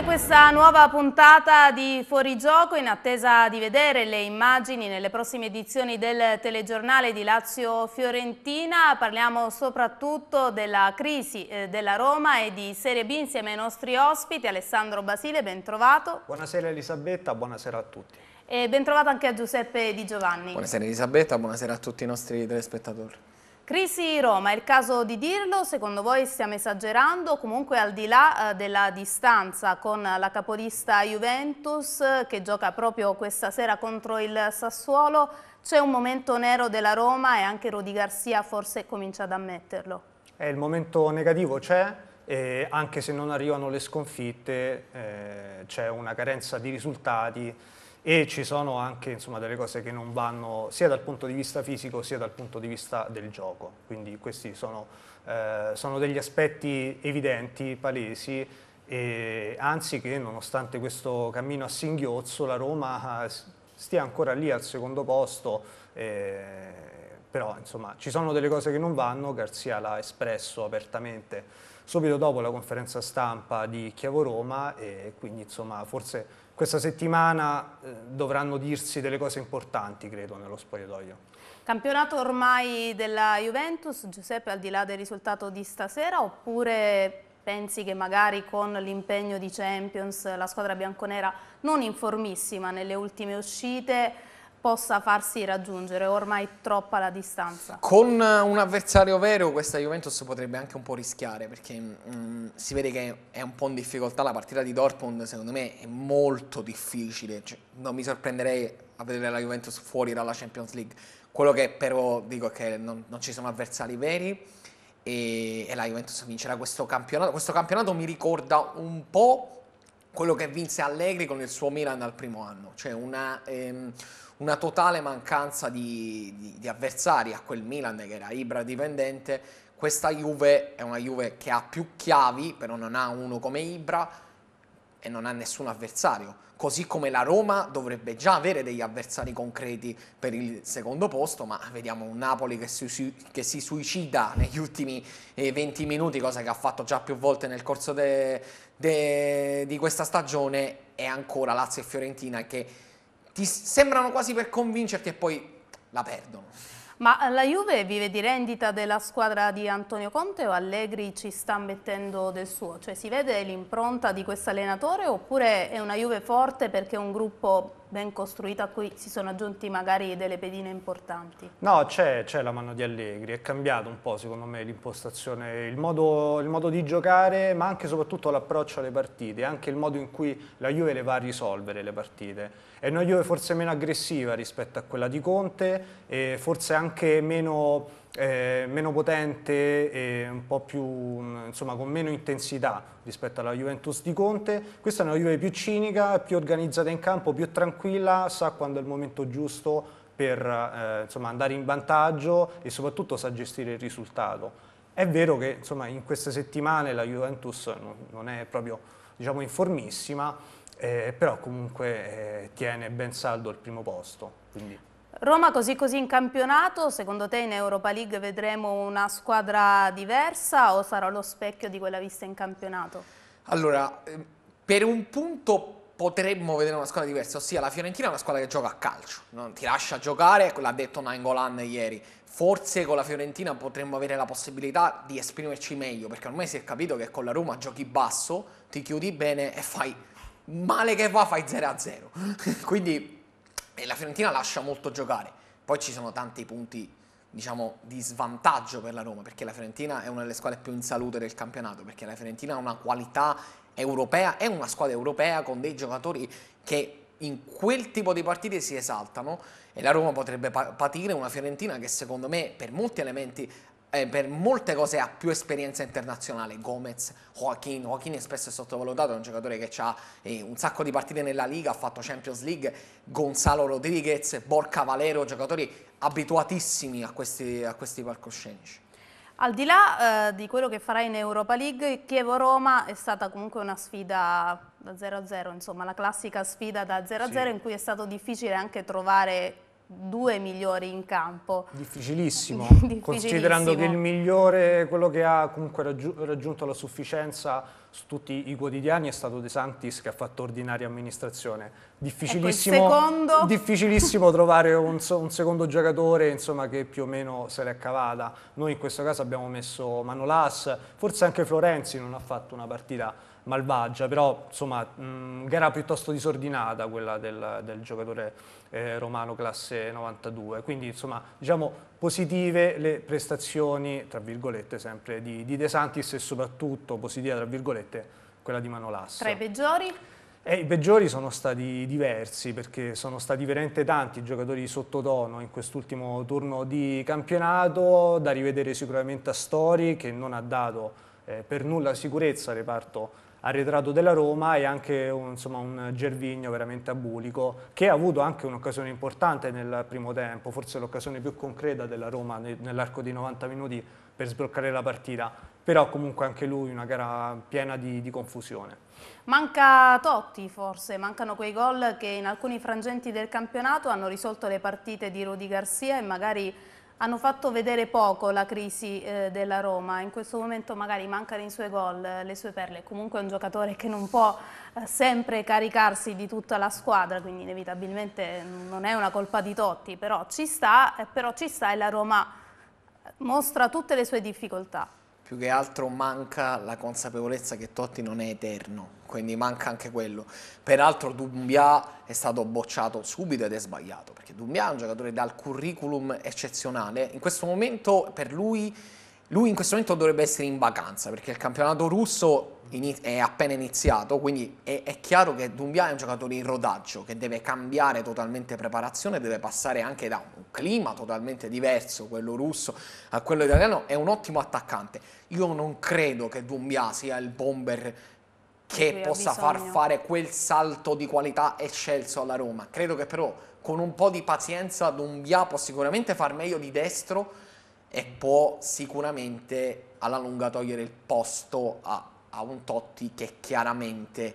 apre questa nuova puntata di Fuorigioco in attesa di vedere le immagini nelle prossime edizioni del telegiornale di Lazio Fiorentina. Parliamo soprattutto della crisi eh, della Roma e di Serie B insieme ai nostri ospiti. Alessandro Basile, ben trovato. Buonasera Elisabetta, buonasera a tutti. E ben trovato anche a Giuseppe Di Giovanni. Buonasera Elisabetta, buonasera a tutti i nostri telespettatori. Crisi Roma, è il caso di dirlo, secondo voi stiamo esagerando? Comunque al di là eh, della distanza con la capolista Juventus che gioca proprio questa sera contro il Sassuolo, c'è un momento nero della Roma e anche Rodi Garcia forse comincia ad ammetterlo. Eh, il momento negativo c'è, e anche se non arrivano le sconfitte eh, c'è una carenza di risultati e ci sono anche insomma, delle cose che non vanno sia dal punto di vista fisico sia dal punto di vista del gioco, quindi questi sono, eh, sono degli aspetti evidenti, palesi, e anzi che nonostante questo cammino a singhiozzo la Roma eh, stia ancora lì al secondo posto, eh, però insomma ci sono delle cose che non vanno, Garzia l'ha espresso apertamente subito dopo la conferenza stampa di Chiavo Roma e quindi insomma forse questa settimana eh, dovranno dirsi delle cose importanti, credo, nello spogliatoio. Campionato ormai della Juventus, Giuseppe, al di là del risultato di stasera, oppure pensi che magari con l'impegno di Champions la squadra bianconera non informissima nelle ultime uscite possa farsi raggiungere, ormai troppa la distanza. Con eh, un avversario vero questa Juventus potrebbe anche un po' rischiare perché mh, mm, si vede che è un po' in difficoltà la partita di Dortmund, secondo me è molto difficile, cioè, non mi sorprenderei a vedere la Juventus fuori dalla Champions League. Quello che però dico è che non, non ci sono avversari veri e, e la Juventus vincerà questo campionato. Questo campionato mi ricorda un po' quello che vinse Allegri con il suo Milan al primo anno, cioè una, ehm, una totale mancanza di, di, di, avversari a quel Milan che era Ibra dipendente. Questa Juve è una Juve che ha più chiavi, però non ha uno come Ibra e non ha nessun avversario, così come la Roma dovrebbe già avere degli avversari concreti per il secondo posto, ma vediamo un Napoli che si, che si suicida negli ultimi 20 eh, minuti, cosa che ha fatto già più volte nel corso de, de, di questa stagione, e ancora Lazio e Fiorentina che ti sembrano quasi per convincerti e poi la perdono. Ma la Juve vive di rendita della squadra di Antonio Conte o Allegri ci sta mettendo del suo? Cioè si vede l'impronta di questo allenatore oppure è una Juve forte perché è un gruppo ben costruito a cui si sono aggiunti magari delle pedine importanti? No, c'è, la mano di Allegri, è cambiato un po' secondo me l'impostazione, il, il modo, di giocare ma anche e soprattutto l'approccio alle partite, anche il modo in cui la Juve le va a risolvere le partite. È una Juve forse meno aggressiva rispetto a quella di Conte e forse anche meno eh, meno potente e un po' più, mm, insomma, con meno intensità rispetto alla Juventus di Conte. Questa è una Juve più cinica, più organizzata in campo, più tranquilla, sa quando è il momento giusto per eh, insomma, andare in vantaggio e soprattutto sa gestire il risultato. È vero che insomma, in queste settimane la Juventus non è proprio diciamo, informissima, eh, però comunque eh, tiene ben saldo il primo posto. Quindi. Roma così così in campionato, secondo te in Europa League vedremo una squadra diversa o sarà lo specchio di quella vista in campionato? Allora, ehm, per un punto potremmo vedere una squadra diversa, ossia la Fiorentina è una squadra che gioca a calcio, non ti lascia giocare, l'ha detto Nangolan ieri, forse con la Fiorentina potremmo avere la possibilità di esprimerci meglio, perché ormai si è capito che con la Roma giochi basso, ti chiudi bene e fai male che va fai 0-0, quindi e la Fiorentina lascia molto giocare. Poi ci sono tanti punti diciamo, di svantaggio per la Roma, perché la Fiorentina è una delle squadre più in salute del campionato, perché la Fiorentina ha una qualità europea, è una squadra europea con dei giocatori che in quel tipo di partite si esaltano e la Roma potrebbe patire una Fiorentina che secondo me per molti elementi eh, per molte cose ha più esperienza internazionale, Gomez, Joaquin, Joaquin è spesso sottovalutato, è un giocatore che ha eh, un sacco di partite nella Liga, ha fatto Champions League, Gonzalo Rodriguez, Borca Valero, giocatori abituatissimi a questi, a questi palcoscenici. Al di là eh, di quello che farai in Europa League, Chievo-Roma è stata comunque una sfida da 0-0, insomma la classica sfida da 0-0 sì. in cui è stato difficile anche trovare due migliori in campo. Difficilissimo, Difficilissimo. considerando che il migliore, quello che ha comunque raggi raggiunto la sufficienza su tutti i quotidiani è stato De Santis che ha fatto ordinaria amministrazione. Difficilissimo, ecco difficilissimo trovare un, un, secondo giocatore insomma, che più o meno se l'è cavata. Noi in questo caso abbiamo messo Manolas, forse anche Florenzi non ha fatto una partita malvagia, però insomma mh, mm, gara piuttosto disordinata quella del, del giocatore eh, romano classe 92, quindi insomma diciamo positive le prestazioni, tra virgolette sempre, di, di De Santis e soprattutto positiva tra virgolette quella di Manolassa. Tra i peggiori? Eh, I peggiori sono stati diversi perché sono stati veramente tanti i giocatori sottotono in quest'ultimo turno di campionato, da rivedere sicuramente a Stori che non ha dato eh, per nulla sicurezza al reparto arretrato della Roma e anche un, insomma, un Gervigno veramente abulico che ha avuto anche un'occasione importante nel primo tempo, forse l'occasione più concreta della Roma nell'arco di 90 minuti per sbloccare la partita, però comunque anche lui una gara piena di, di confusione. Manca Totti forse, mancano quei gol che in alcuni frangenti del campionato hanno risolto le partite di Rodi Garcia e magari hanno fatto vedere poco la crisi eh, della Roma, in questo momento magari mancano i suoi gol, eh, le sue perle, comunque è un giocatore che non può eh, sempre caricarsi di tutta la squadra, quindi inevitabilmente non è una colpa di Totti, però ci sta, eh, però ci sta e la Roma mostra tutte le sue difficoltà più che altro manca la consapevolezza che Totti non è eterno, quindi manca anche quello. Peraltro Dumbia è stato bocciato subito ed è sbagliato, perché Dumbia è un giocatore dal curriculum eccezionale. In questo momento per lui, lui in questo momento dovrebbe essere in vacanza, perché il campionato russo è appena iniziato, quindi è, è chiaro che Dumbia è un giocatore in rodaggio che deve cambiare totalmente preparazione, deve passare anche da un clima totalmente diverso, quello russo a quello italiano, è un ottimo attaccante. Io non credo che Dumbia sia il bomber che possa bisogno. far fare quel salto di qualità eccelso alla Roma. Credo che però con un po' di pazienza Dumbia può sicuramente far meglio di destro e può sicuramente alla lunga togliere il posto a a un Totti che chiaramente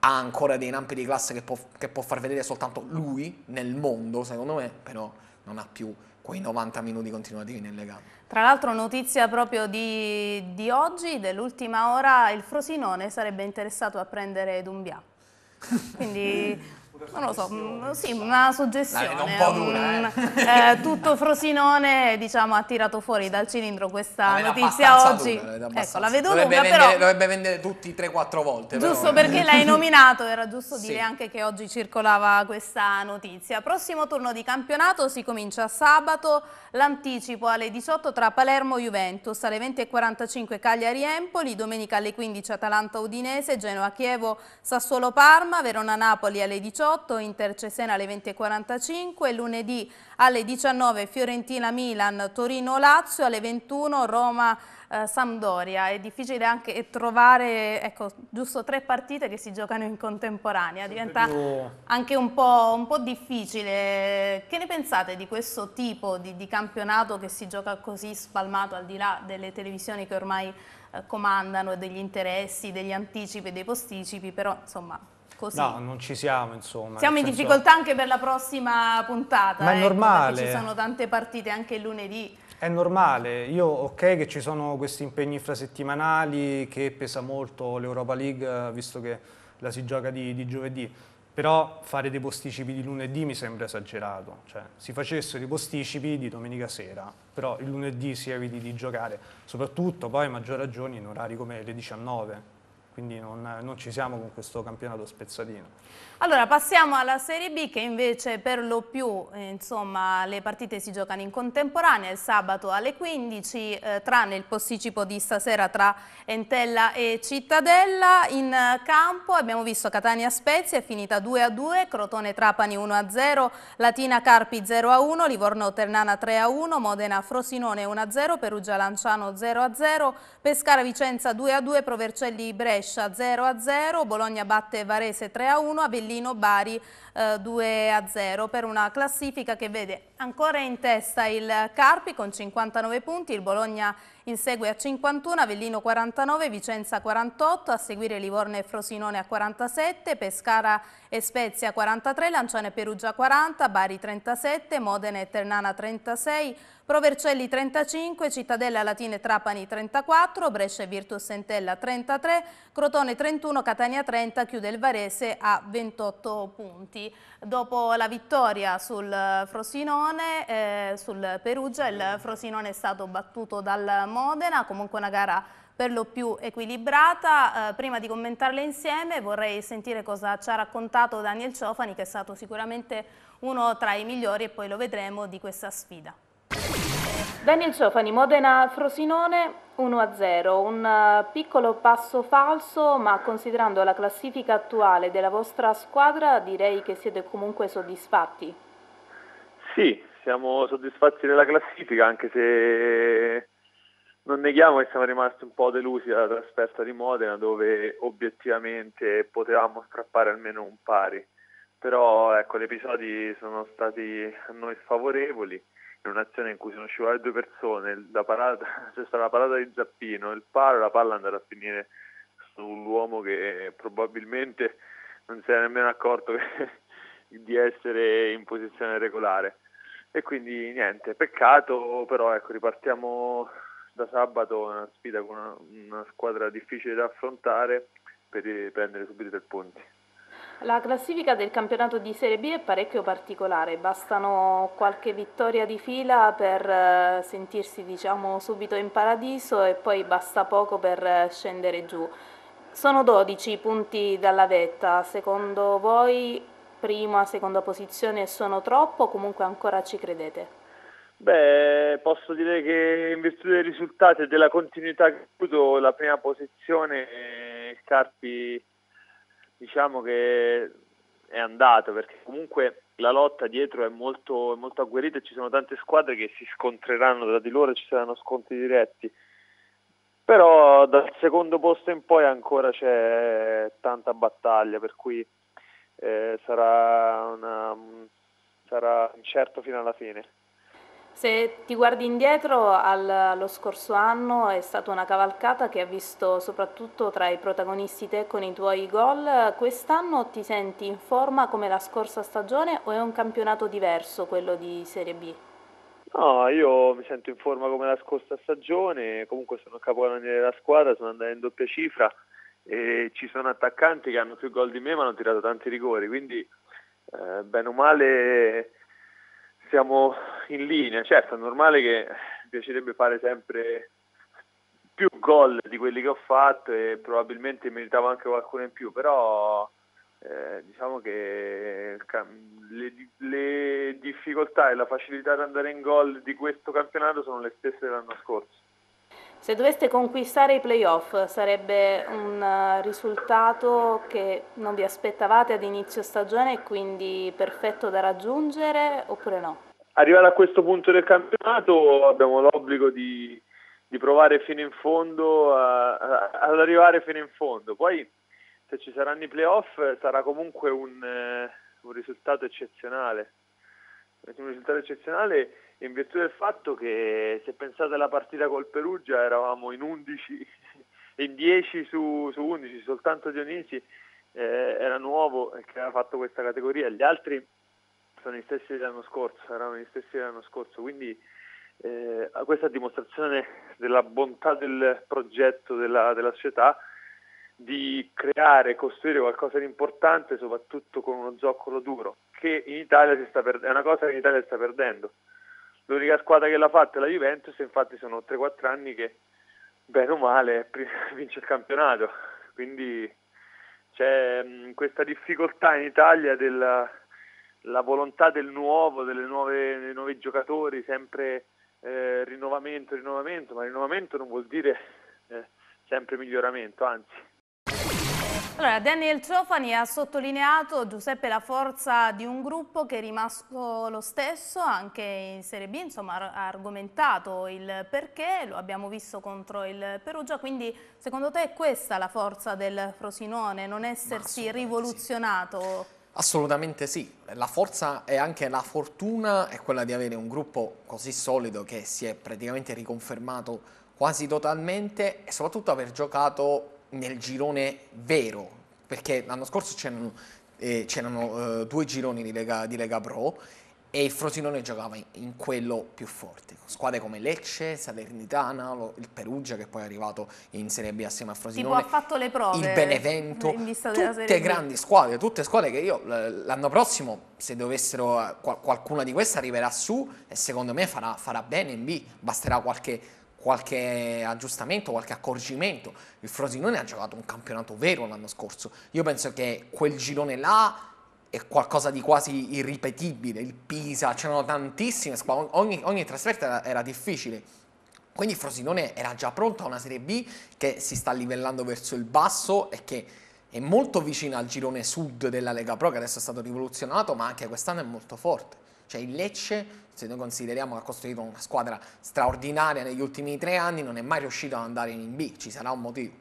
ha ancora dei lampi di classe che può, che può far vedere soltanto lui nel mondo, secondo me, però non ha più quei 90 minuti continuativi nelle gambe. Tra l'altro notizia proprio di, di oggi, dell'ultima ora, il Frosinone sarebbe interessato a prendere Dumbia. Quindi non lo so, mm, sì, una suggestione. Un po' mm, dura, eh? eh, tutto Frosinone diciamo, ha tirato fuori dal cilindro questa notizia oggi. Dura, ecco, la vedo dovrebbe lunga, vendere, però... Dovrebbe vendere tutti 3-4 volte. Giusto però. Eh. perché l'hai nominato, era giusto dire sì. anche che oggi circolava questa notizia. Prossimo turno di campionato si comincia sabato, l'anticipo alle 18 tra Palermo e Juventus, alle 20.45 Cagliari-Empoli, domenica alle 15 Atalanta-Udinese, Genova-Chievo, Sassuolo-Parma, Verona-Napoli alle 18 18 Inter-Cesena alle 20.45, lunedì alle 19 Fiorentina-Milan, Torino-Lazio, alle 21 Roma-Sampdoria. Eh, È difficile anche trovare ecco, giusto tre partite che si giocano in contemporanea, diventa anche un po', un po', difficile. Che ne pensate di questo tipo di, di campionato che si gioca così spalmato al di là delle televisioni che ormai eh, comandano degli interessi, degli anticipi dei posticipi, però insomma così. No, non ci siamo, insomma. Siamo in senso... difficoltà anche per la prossima puntata. Ma è ecco, normale. Ci sono tante partite anche lunedì. È normale, io ok che ci sono questi impegni infrasettimanali che pesa molto l'Europa League visto che la si gioca di, di, giovedì, però fare dei posticipi di lunedì mi sembra esagerato, cioè si facessero i posticipi di domenica sera, però il lunedì si eviti di giocare, soprattutto poi a maggior ragione in orari come le 19, quindi non, non, ci siamo con questo campionato spezzatino. Allora passiamo alla Serie B che invece per lo più eh, insomma, le partite si giocano in contemporanea, il sabato alle 15 eh, tranne il posticipo di stasera tra Entella e Cittadella in campo abbiamo visto Catania Spezia è finita 2 a 2, Crotone Trapani 1 a 0, Latina Carpi 0 a 1, Livorno Ternana 3 a 1, Modena Frosinone 1 a 0, Perugia Lanciano 0 a 0, Pescara Vicenza 2 a 2, Provercelli Brescia Brescia 0-0, a Bologna batte Varese 3-1, a Avellino Bari eh, 2-0 per una classifica che vede ancora in testa il Carpi con 59 punti, il Bologna insegue a 51, Avellino 49, Vicenza 48, a seguire Livorno e Frosinone a 47, Pescara e Spezia 43, Lanciano e Perugia 40, Bari 37, Modena e Ternana 36, Provercelli 35, Cittadella Latine Trapani 34, Brescia e Virtus Sentella 33, Crotone 31, Catania 30, chiude il Varese a 28 punti. Dopo la vittoria sul Frosinone, eh, sul Perugia, il Frosinone è stato battuto dal Modena, comunque una gara per lo più equilibrata. Eh, prima di commentarle insieme vorrei sentire cosa ci ha raccontato Daniel Ciofani che è stato sicuramente uno tra i migliori e poi lo vedremo di questa sfida. Daniel Ciofani, Modena Frosinone 1-0, un eh, piccolo passo falso, ma considerando la classifica attuale della vostra squadra direi che siete comunque soddisfatti. Sì, siamo soddisfatti della classifica, anche se non neghiamo che siamo rimasti un po' delusi dalla trasferta di Modena dove obiettivamente potevamo strappare almeno un pari. Però ecco, gli episodi sono stati a noi sfavorevoli in un'azione in cui sono scivolate due persone, parata, c'è stata la parata di Zappino, il palo, la palla è a finire sull'uomo che probabilmente non si era nemmeno accorto di essere in posizione regolare. E quindi niente, peccato, però ecco, ripartiamo da sabato, una sfida con una, una squadra difficile da affrontare per prendere subito tre punti. La classifica del campionato di Serie B è parecchio particolare, bastano qualche vittoria di fila per eh, sentirsi diciamo, subito in paradiso e poi basta poco per eh, scendere giù. Sono 12 punti dalla vetta, secondo voi prima, seconda posizione sono troppo o comunque ancora ci credete? Beh, posso dire che in virtù dei risultati e della continuità che ha avuto la prima posizione, eh, Scarpi diciamo che è andato perché comunque la lotta dietro è molto, molto agguerrita e ci sono tante squadre che si scontreranno tra di loro, e ci saranno scontri diretti. Però dal secondo posto in poi ancora c'è tanta battaglia, per cui eh, sarà, una, sarà incerto fino alla fine. Se ti guardi indietro allo scorso anno è stata una cavalcata che ha visto soprattutto tra i protagonisti te con i tuoi gol, quest'anno ti senti in forma come la scorsa stagione o è un campionato diverso quello di Serie B? No, io mi sento in forma come la scorsa stagione, comunque sono capocannoniere della squadra, sono andato in doppia cifra e ci sono attaccanti che hanno più gol di me ma hanno tirato tanti rigori, quindi eh, bene o male siamo in linea, certo è normale che mi piacerebbe fare sempre più gol di quelli che ho fatto e probabilmente meritavo anche qualcuno in più, però eh, diciamo che le, le difficoltà e la facilità di andare in gol di questo campionato sono le stesse dell'anno scorso. Se doveste conquistare i playoff sarebbe un eh, risultato che non vi aspettavate ad inizio stagione e quindi perfetto da raggiungere oppure no? Arrivare a questo punto del campionato abbiamo l'obbligo di, di provare fino in fondo, a, a, ad arrivare fino in fondo. Poi se ci saranno i playoff sarà comunque un, eh, un risultato eccezionale. Un risultato eccezionale in virtù del fatto che se pensate alla partita col Perugia eravamo in 11, in 10 su, su 11, soltanto Dionisi eh, era nuovo e che aveva fatto questa categoria, gli altri sono gli stessi dell'anno scorso, erano gli stessi dell'anno scorso, quindi eh, a questa dimostrazione della bontà del progetto della, della società di creare, costruire qualcosa di importante soprattutto con uno zoccolo duro, che in Italia si sta perdendo, è una cosa che in Italia si sta perdendo. L'unica squadra che l'ha fatta è la Juventus, infatti sono 3-4 anni che bene o male vince il campionato, quindi c'è questa difficoltà in Italia della volontà del nuovo, nuove, dei nuovi giocatori, sempre eh, rinnovamento, rinnovamento, ma rinnovamento non vuol dire eh, sempre miglioramento, anzi allora, Daniel Ciofani ha sottolineato, Giuseppe, la forza di un gruppo che è rimasto lo stesso anche in Serie B, insomma ha argomentato il perché, lo abbiamo visto contro il Perugia, quindi secondo te è questa la forza del Frosinone, non essersi rivoluzionato? Assolutamente sì, la forza e anche la fortuna è quella di avere un gruppo così solido che si è praticamente riconfermato quasi totalmente e soprattutto aver giocato nel girone vero, perché l'anno scorso c'erano, eh, c'erano eh, due gironi di Lega, di Lega Pro e il Frosinone giocava in, quello più forte. Squadre come Lecce, Salernitana, il Perugia che poi è arrivato in Serie B assieme a Frosinone. Tipo ha fatto le prove. Il Benevento, tutte grandi squadre, tutte squadre che io l'anno prossimo se dovessero eh, qualcuna di queste arriverà su e secondo me farà, farà bene in B, basterà qualche qualche aggiustamento, qualche accorgimento. Il Frosinone ha giocato un campionato vero l'anno scorso. Io penso che quel girone là è qualcosa di quasi irripetibile. Il Pisa, c'erano tantissime squadre, ogni, ogni trasferta era, era difficile. Quindi il Frosinone era già pronto a una Serie B che si sta livellando verso il basso e che è molto vicina al girone sud della Lega Pro, che adesso è stato rivoluzionato, ma anche quest'anno è molto forte. Cioè il Lecce, se noi consideriamo che ha costruito una squadra straordinaria negli ultimi tre anni, non è mai riuscito ad andare in B, ci sarà un motivo.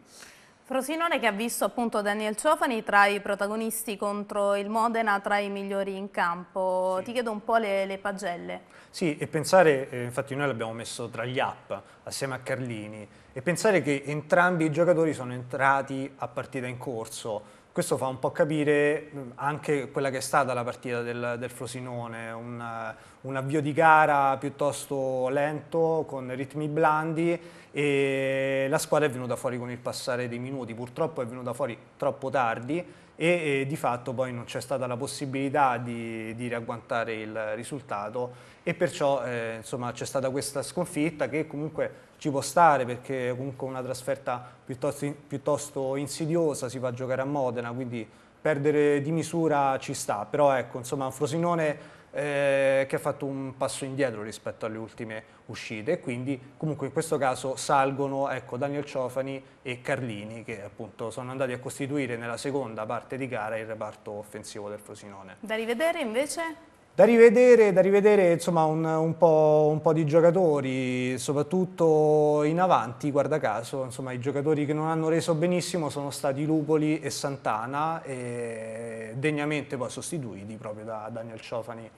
Frosinone che ha visto appunto Daniel Ciofani tra i protagonisti contro il Modena, tra i migliori in campo. Sì. Ti chiedo un po' le, le pagelle. Sì, e pensare, eh, infatti noi l'abbiamo messo tra gli app assieme a Carlini, e pensare che entrambi i giocatori sono entrati a partita in corso questo fa un po' capire anche quella che è stata la partita del, del Frosinone, un, un, avvio di gara piuttosto lento, con ritmi blandi e la squadra è venuta fuori con il passare dei minuti, purtroppo è venuta fuori troppo tardi e, e di fatto poi non c'è stata la possibilità di, di ragguantare il risultato e perciò eh, c'è stata questa sconfitta che comunque ci può stare perché comunque una trasferta piuttosto, piuttosto insidiosa, si fa giocare a Modena, quindi perdere di misura ci sta, però ecco, insomma, Frosinone eh, che ha fatto un passo indietro rispetto alle ultime uscite e quindi comunque in questo caso salgono ecco, Daniel Ciofani e Carlini che appunto sono andati a costituire nella seconda parte di gara il reparto offensivo del Frosinone. Da rivedere invece? Da rivedere, da rivedere insomma, un, un, po', un, po', di giocatori, soprattutto in avanti, guarda caso, insomma, i giocatori che non hanno reso benissimo sono stati Lupoli e Santana, e degnamente poi sostituiti proprio da Daniel Ciofani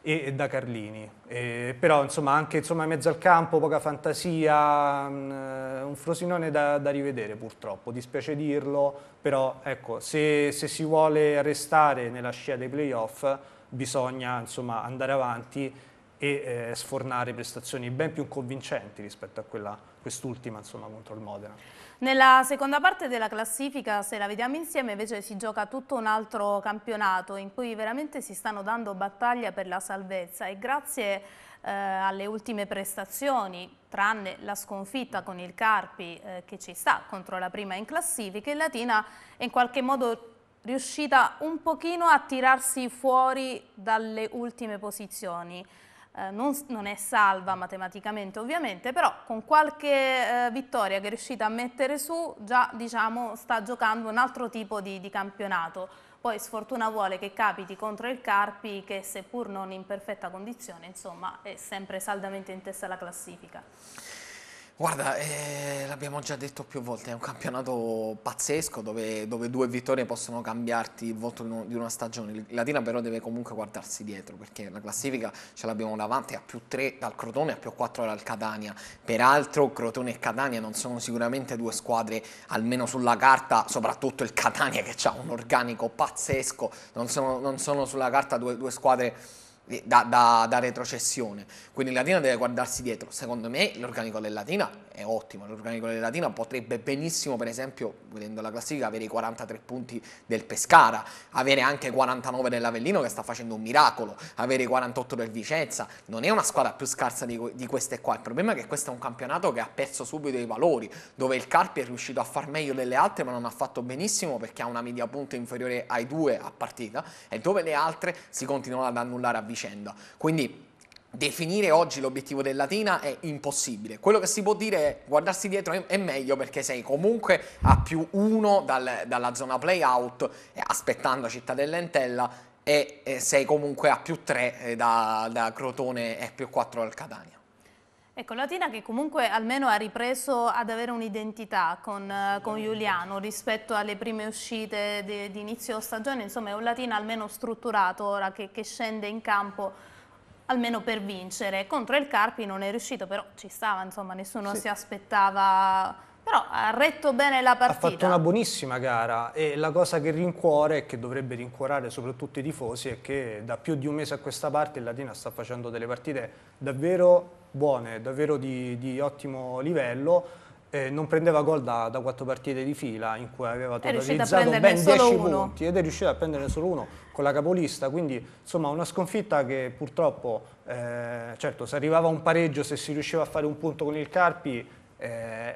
e, e da Carlini. E, però insomma, anche insomma, in mezzo al campo, poca fantasia, un frosinone da, da, rivedere purtroppo, dispiace dirlo, però ecco, se, se si vuole restare nella scia dei playoff bisogna insomma, andare avanti e eh, sfornare prestazioni ben più convincenti rispetto a quella quest'ultima insomma, contro il Modena. Nella seconda parte della classifica, se la vediamo insieme, invece si gioca tutto un altro campionato in cui veramente si stanno dando battaglia per la salvezza e grazie eh, alle ultime prestazioni, tranne la sconfitta con il Carpi eh, che ci sta contro la prima in classifica, il Latina in qualche modo riuscita un pochino a tirarsi fuori dalle ultime posizioni. Eh, non, non, è salva matematicamente ovviamente, però con qualche eh, vittoria che è riuscita a mettere su già diciamo, sta giocando un altro tipo di, di campionato. Poi sfortuna vuole che capiti contro il Carpi che seppur non in perfetta condizione insomma, è sempre saldamente in testa alla classifica. Guarda, eh, l'abbiamo già detto più volte, è un campionato pazzesco dove, dove due vittorie possono cambiarti il volto di una stagione. La Tina però deve comunque guardarsi dietro perché la classifica ce l'abbiamo davanti a più 3 dal Crotone e a più 4 dal Catania. Peraltro Crotone e Catania non sono sicuramente due squadre, almeno sulla carta, soprattutto il Catania che ha un organico pazzesco, non sono, non sono sulla carta due, due squadre da, da, da retrocessione. Quindi il Latina deve guardarsi dietro. Secondo me l'organico del Latina è ottimo, l'organico della Latina potrebbe benissimo per esempio, vedendo la classifica, avere i 43 punti del Pescara, avere anche 49 dell'Avellino che sta facendo un miracolo, avere i 48 del Vicenza, non è una squadra più scarsa di, di queste qua, il problema è che questo è un campionato che ha perso subito i valori, dove il Carpi è riuscito a far meglio delle altre ma non ha fatto benissimo perché ha una media punto inferiore ai due a partita e dove le altre si continuano ad annullare a vicenda, quindi Definire oggi l'obiettivo del Latina è impossibile. Quello che si può dire è guardarsi dietro è meglio perché sei comunque a più uno dal, dalla zona playout, eh, aspettando Città dell'Entella, e, e sei comunque a più tre eh, da, da Crotone e più quattro dal Catania. Ecco, Latina che comunque almeno ha ripreso ad avere un'identità con, eh, con, Giuliano rispetto alle prime uscite di inizio stagione, insomma è un Latina almeno strutturato ora che, che scende in campo almeno per vincere. Contro il Carpi non è riuscito, però ci stava, insomma, nessuno sì. si aspettava... Però ha retto bene la partita. Ha fatto una buonissima gara e la cosa che rincuore e che dovrebbe rincuorare soprattutto i tifosi è che da più di un mese a questa parte il Latina sta facendo delle partite davvero buone, davvero di, di ottimo livello eh, non prendeva gol da, da, quattro partite di fila in cui aveva totalizzato ben 10 punti ed è riuscito a prendere solo uno con la capolista, quindi insomma una sconfitta che purtroppo, eh, certo se arrivava a un pareggio, se si riusciva a fare un punto con il Carpi, eh,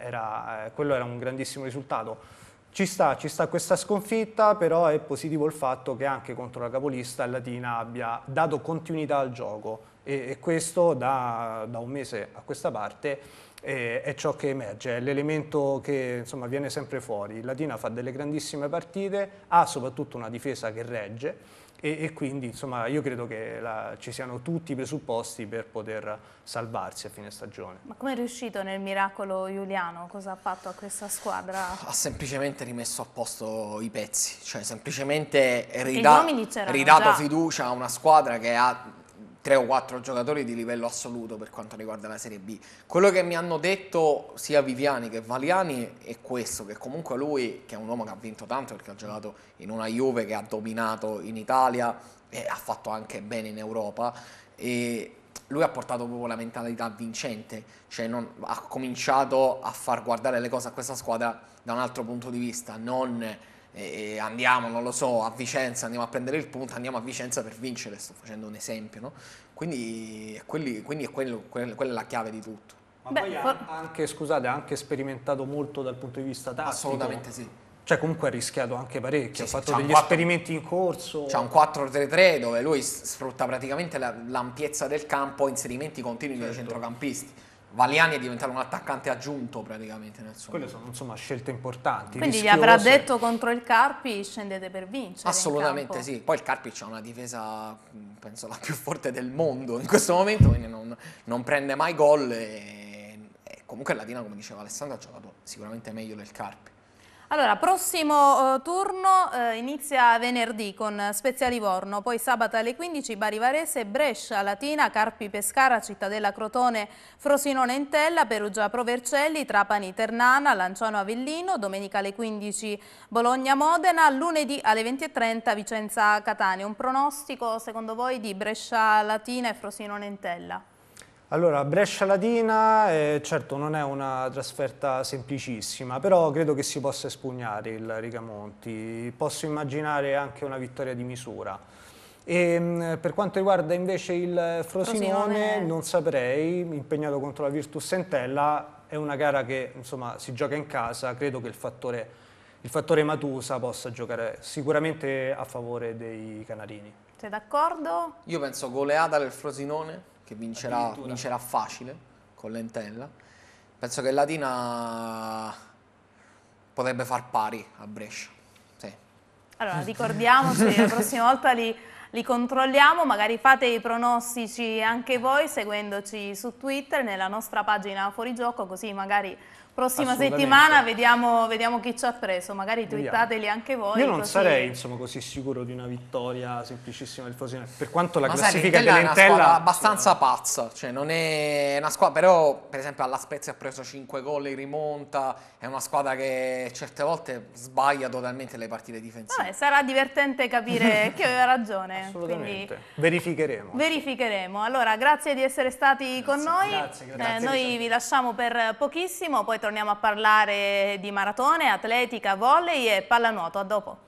era, eh, quello era un grandissimo risultato. Ci sta, ci sta, questa sconfitta, però è positivo il fatto che anche contro la capolista il Latina abbia dato continuità al gioco e, e questo da, da un mese a questa parte è ciò che emerge, è l'elemento che insomma, viene sempre fuori. Il Latina fa delle grandissime partite, ha soprattutto una difesa che regge e, e quindi insomma, io credo che la, ci siano tutti i presupposti per poter salvarsi a fine stagione. Ma come è riuscito nel miracolo Giuliano? Cosa ha fatto a questa squadra? Ha semplicemente rimesso a posto i pezzi, cioè semplicemente ridà, ridato già. fiducia a una squadra che ha tre o quattro giocatori di livello assoluto per quanto riguarda la Serie B. Quello che mi hanno detto sia Viviani che Valiani è questo, che comunque lui, che è un uomo che ha vinto tanto perché ha giocato in una Juve che ha dominato in Italia e ha fatto anche bene in Europa, e lui ha portato proprio la mentalità vincente, cioè non, ha cominciato a far guardare le cose a questa squadra da un altro punto di vista, non e andiamo, non lo so, a Vicenza, andiamo a prendere il punto, andiamo a Vicenza per vincere, sto facendo un esempio, no? Quindi, quelli, quindi è quello, quella è la chiave di tutto. Ma Beh, poi ha anche, scusate, ha anche sperimentato molto dal punto di vista tattico. Assolutamente sì. Cioè comunque ha rischiato anche parecchio, sì, ha fatto sì, degli 4, esperimenti in corso. C'è un 4-3-3 dove lui sfrutta praticamente l'ampiezza del campo, inserimenti continui certo. dai centrocampisti. Valiani è diventato un attaccante aggiunto praticamente nel suo. Quelle sono insomma scelte importanti. Quindi rischiose. gli avrà detto contro il Carpi scendete per vincere. Assolutamente sì. Poi il Carpi ha una difesa, penso, la più forte del mondo in questo momento, quindi non, non prende mai gol. E, e comunque la Dina, come diceva Alessandro, ha giocato sicuramente meglio del Carpi. Allora, prossimo eh, turno eh, inizia venerdì con Spezia Livorno, poi sabato alle 15 Bari Varese, Brescia, Latina, Carpi Pescara, Cittadella Crotone, Frosinone Entella, Perugia Provercelli, Trapani Ternana, Lanciano Avellino, domenica alle 15 Bologna Modena, lunedì alle 20.30 Vicenza Catania. Un pronostico secondo voi di Brescia Latina e Frosinone Entella? Allora, Brescia Latina, eh, certo non è una trasferta semplicissima, però credo che si possa espugnare il Rigamonti. posso immaginare anche una vittoria di misura. E, ehm, per quanto riguarda invece il Frosinone, Frosinone, non saprei, impegnato contro la Virtus Entella, è una gara che insomma, si gioca in casa, credo che il fattore, il fattore Matusa possa giocare sicuramente a favore dei Canarini. Sei d'accordo? Io penso goleata del Frosinone che vincerà, vincerà facile con Lentella. Penso che Latina potrebbe far pari a Brescia. Sì. Allora, ricordiamoci, la prossima volta li, li, controlliamo, magari fate i pronostici anche voi seguendoci su Twitter, nella nostra pagina Fuorigioco, così magari Prossima settimana vediamo, vediamo, chi ci ha preso, magari twittateli anche voi. Io non così... sarei insomma, così sicuro di una vittoria semplicissima del Frosinone, per quanto la Ma classifica sai, dell'Entella... è una abbastanza sì. pazza, cioè non è una squadra, però per esempio alla Spezia ha preso 5 gol e rimonta, è una squadra che certe volte sbaglia totalmente le partite difensive. Vabbè, sarà divertente capire chi aveva ragione. Assolutamente, Quindi... verificheremo. Verificheremo, allora grazie di essere stati grazie. con noi, grazie, grazie. Eh, noi vi lasciamo per pochissimo, poi torniamo a parlare di maratone, atletica, volley e pallanuoto. A dopo.